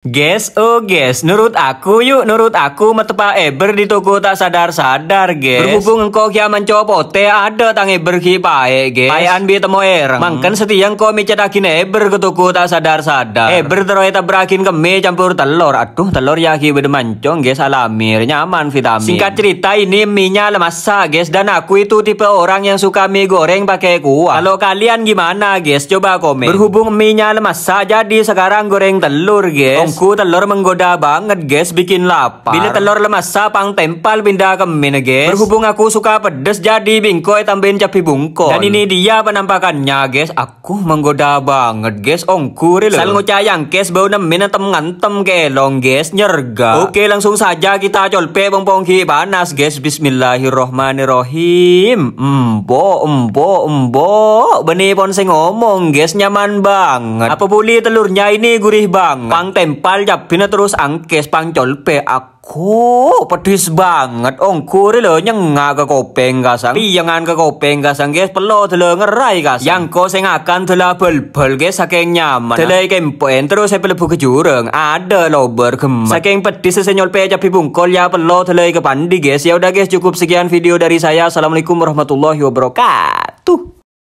Guess oh guess, nurut aku yuk, nurut aku metepa eber di toko tak sadar-sadar, guys. Berhubung engkau kia mencopot, teh ada tangi berhi pae, guys. Paean bi temo erang. Mangkan setiang kau micet akin eber ke toko tak sadar-sadar. Eber teroy ke mie campur telur. Aduh, telur ya ki bede mancong, guys, alamir, nyaman vitamin. Singkat cerita ini minyak lemasa, guys, dan aku itu tipe orang yang suka mie goreng pakai kuah. Kalau kalian gimana, guys? Coba komen. Berhubung minyak lemasa, jadi sekarang goreng telur, guys. Sayangku telur menggoda banget guys bikin lapar. Bila telur lemas, pang tempal pindah ke mina, guys. Berhubung aku suka pedes jadi bingkoi tambahin capi bungkol. Dan ini dia penampakannya guys. Aku menggoda banget guys. ongkuri lho Sal ngucayang guys bau nemin tem ngantem kelong guys nyerga. Oke langsung saja kita colpe bongpong ki panas guys. Bismillahirrohmanirrohim. mbo mbo embo. Benih ponseng ngomong guys nyaman banget. Apa boleh telurnya ini gurih banget. Pang tempal Palyabi terus angkes pangcol pe aku pedis banget ong kuri lo nyenga ke kopeng kasang piyangan ke kopeng kasang guys perlu dulu ngerai kasang yang kau sing akan telah bel-bel guys saking nyaman telah kempen terus saya pelebu ke jurang ada lo bergema saking pedis senyol pe capi bungkol ya perlu telah ke pandi guys ya udah guys cukup sekian video dari saya assalamualaikum warahmatullahi wabarakatuh